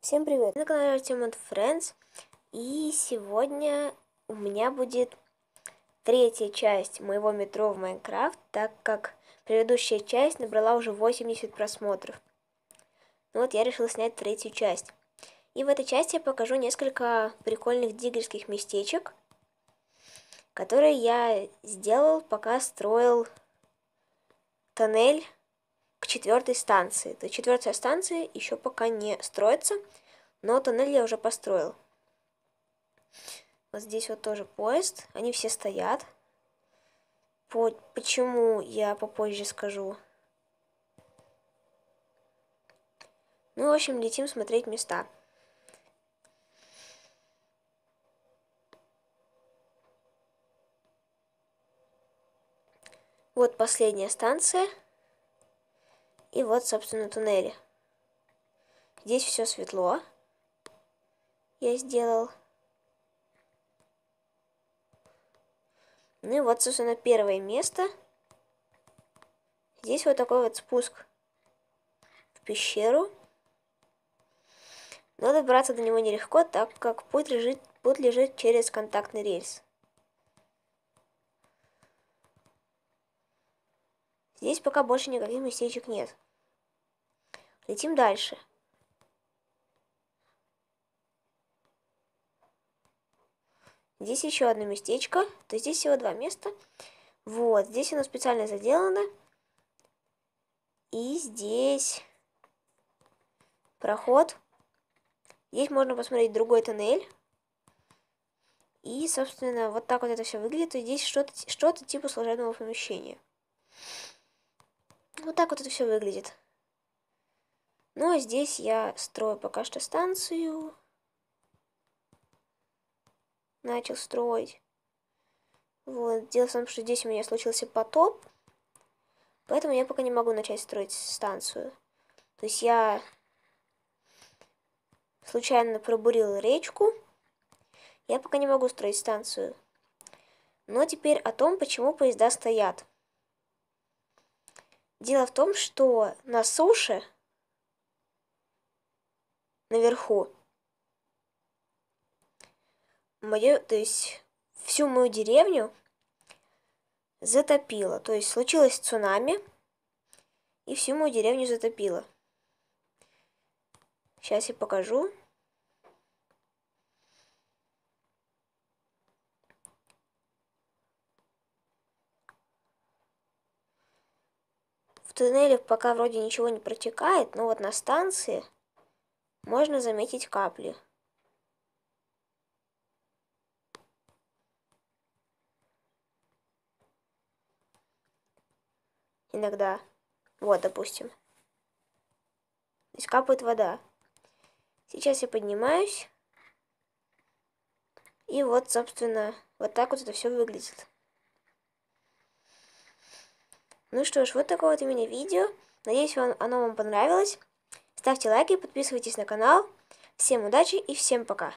Всем привет! На канале Артем and Friends. И сегодня у меня будет третья часть моего метро в Майнкрафт, так как предыдущая часть набрала уже 80 просмотров. Ну вот я решила снять третью часть. И в этой части я покажу несколько прикольных диггерских местечек, которые я сделал, пока строил тоннель к четвертой станции. То четвертая станция еще пока не строится, но тоннель я уже построил. Вот здесь вот тоже поезд, они все стоят. По почему я попозже скажу. Ну, в общем, летим смотреть места. Вот последняя станция. И вот, собственно, туннели. Здесь все светло. Я сделал. Ну и вот, собственно, первое место. Здесь вот такой вот спуск в пещеру. Но добраться до него нелегко, так как путь лежит, путь лежит через контактный рельс. Здесь пока больше никаких местечек нет. Летим дальше. Здесь еще одно местечко. То есть здесь всего два места. Вот, здесь оно специально заделано. И здесь проход. Здесь можно посмотреть другой тоннель. И, собственно, вот так вот это все выглядит. И здесь что-то что, -то, типа служебного помещения. Вот так вот это все выглядит. Ну, а здесь я строю пока что станцию. Начал строить. Вот, дело в том, что здесь у меня случился потоп. Поэтому я пока не могу начать строить станцию. То есть я случайно пробурил речку. Я пока не могу строить станцию. Но теперь о том, почему поезда стоят. Дело в том, что на суше, наверху, мою, то есть всю мою деревню затопило. То есть случилось цунами, и всю мою деревню затопило. Сейчас я покажу. туннелях пока вроде ничего не протекает, но вот на станции можно заметить капли. Иногда. Вот, допустим. Здесь капает вода. Сейчас я поднимаюсь. И вот, собственно, вот так вот это все выглядит. Ну что ж, вот такое вот у меня видео. Надеюсь, оно вам понравилось. Ставьте лайки, подписывайтесь на канал. Всем удачи и всем пока!